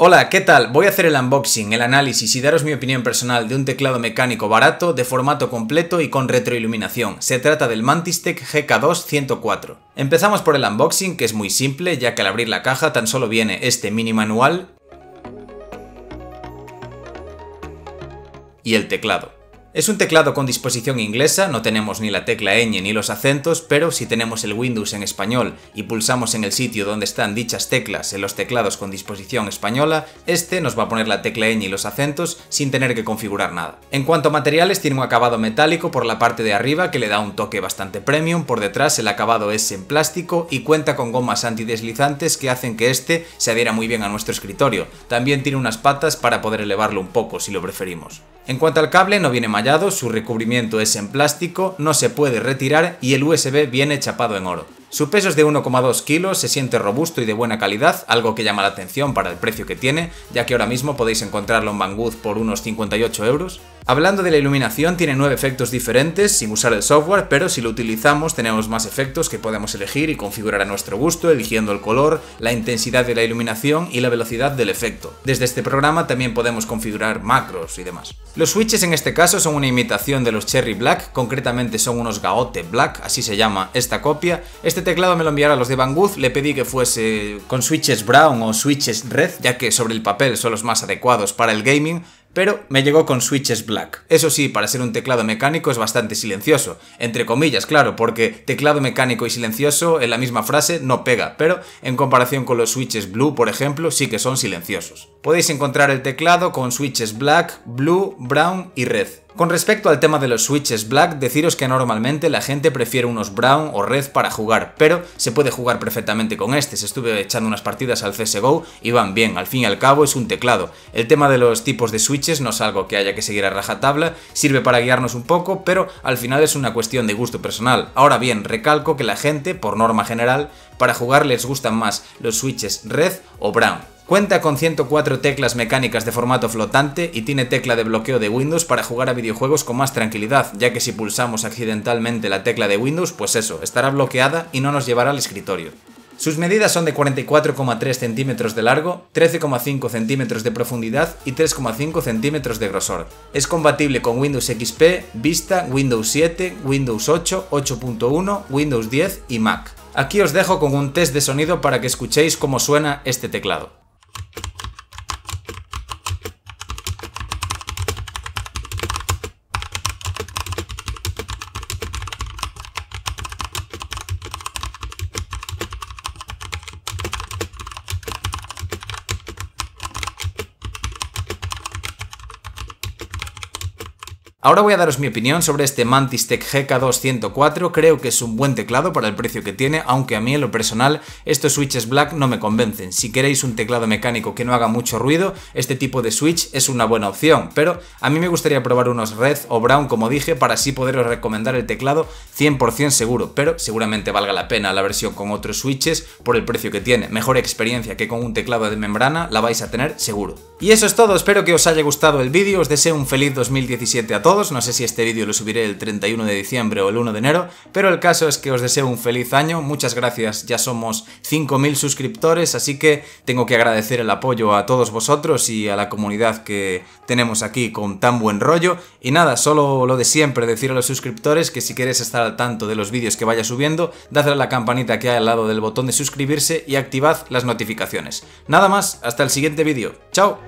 Hola, ¿qué tal? Voy a hacer el unboxing, el análisis y daros mi opinión personal de un teclado mecánico barato, de formato completo y con retroiluminación. Se trata del Mantistec GK2 Empezamos por el unboxing, que es muy simple, ya que al abrir la caja tan solo viene este mini manual y el teclado. Es un teclado con disposición inglesa, no tenemos ni la tecla ñ e ni los acentos, pero si tenemos el Windows en español y pulsamos en el sitio donde están dichas teclas en los teclados con disposición española, este nos va a poner la tecla ñ e y los acentos sin tener que configurar nada. En cuanto a materiales, tiene un acabado metálico por la parte de arriba que le da un toque bastante premium, por detrás el acabado es en plástico y cuenta con gomas antideslizantes que hacen que este se adhiera muy bien a nuestro escritorio. También tiene unas patas para poder elevarlo un poco si lo preferimos. En cuanto al cable, no viene mayor su recubrimiento es en plástico, no se puede retirar y el USB viene chapado en oro. Su peso es de 1,2 kilos, se siente robusto y de buena calidad, algo que llama la atención para el precio que tiene, ya que ahora mismo podéis encontrarlo en Banggood por unos 58 euros. Hablando de la iluminación, tiene 9 efectos diferentes sin usar el software, pero si lo utilizamos tenemos más efectos que podemos elegir y configurar a nuestro gusto, eligiendo el color, la intensidad de la iluminación y la velocidad del efecto. Desde este programa también podemos configurar macros y demás. Los switches en este caso son una imitación de los Cherry Black, concretamente son unos Gaote Black, así se llama esta copia. Este este teclado me lo a los de Banggood, le pedí que fuese con switches brown o switches red, ya que sobre el papel son los más adecuados para el gaming, pero me llegó con switches black. Eso sí, para ser un teclado mecánico es bastante silencioso, entre comillas, claro, porque teclado mecánico y silencioso en la misma frase no pega, pero en comparación con los switches blue, por ejemplo, sí que son silenciosos. Podéis encontrar el teclado con switches black, blue, brown y red. Con respecto al tema de los switches black, deciros que normalmente la gente prefiere unos brown o red para jugar, pero se puede jugar perfectamente con estos. Estuve echando unas partidas al CSGO y van bien, al fin y al cabo es un teclado. El tema de los tipos de switches no es algo que haya que seguir a rajatabla, sirve para guiarnos un poco, pero al final es una cuestión de gusto personal. Ahora bien, recalco que la gente, por norma general, para jugar les gustan más los switches red o brown. Cuenta con 104 teclas mecánicas de formato flotante y tiene tecla de bloqueo de Windows para jugar a videojuegos con más tranquilidad, ya que si pulsamos accidentalmente la tecla de Windows, pues eso, estará bloqueada y no nos llevará al escritorio. Sus medidas son de 44,3 centímetros de largo, 13,5 centímetros de profundidad y 3,5 centímetros de grosor. Es compatible con Windows XP, Vista, Windows 7, Windows 8, 8.1, Windows 10 y Mac. Aquí os dejo con un test de sonido para que escuchéis cómo suena este teclado. Ahora voy a daros mi opinión sobre este Mantis Tech gk 204 creo que es un buen teclado para el precio que tiene, aunque a mí en lo personal estos switches black no me convencen. Si queréis un teclado mecánico que no haga mucho ruido, este tipo de switch es una buena opción, pero a mí me gustaría probar unos red o brown como dije para así poderos recomendar el teclado 100% seguro, pero seguramente valga la pena la versión con otros switches por el precio que tiene, mejor experiencia que con un teclado de membrana la vais a tener seguro. Y eso es todo, espero que os haya gustado el vídeo, os deseo un feliz 2017 a todos, no sé si este vídeo lo subiré el 31 de diciembre o el 1 de enero, pero el caso es que os deseo un feliz año, muchas gracias, ya somos 5.000 suscriptores, así que tengo que agradecer el apoyo a todos vosotros y a la comunidad que tenemos aquí con tan buen rollo, y nada, solo lo de siempre, decir a los suscriptores que si queréis estar al tanto de los vídeos que vaya subiendo, dadle a la campanita que hay al lado del botón de suscribirse y activad las notificaciones. Nada más, hasta el siguiente vídeo, chao.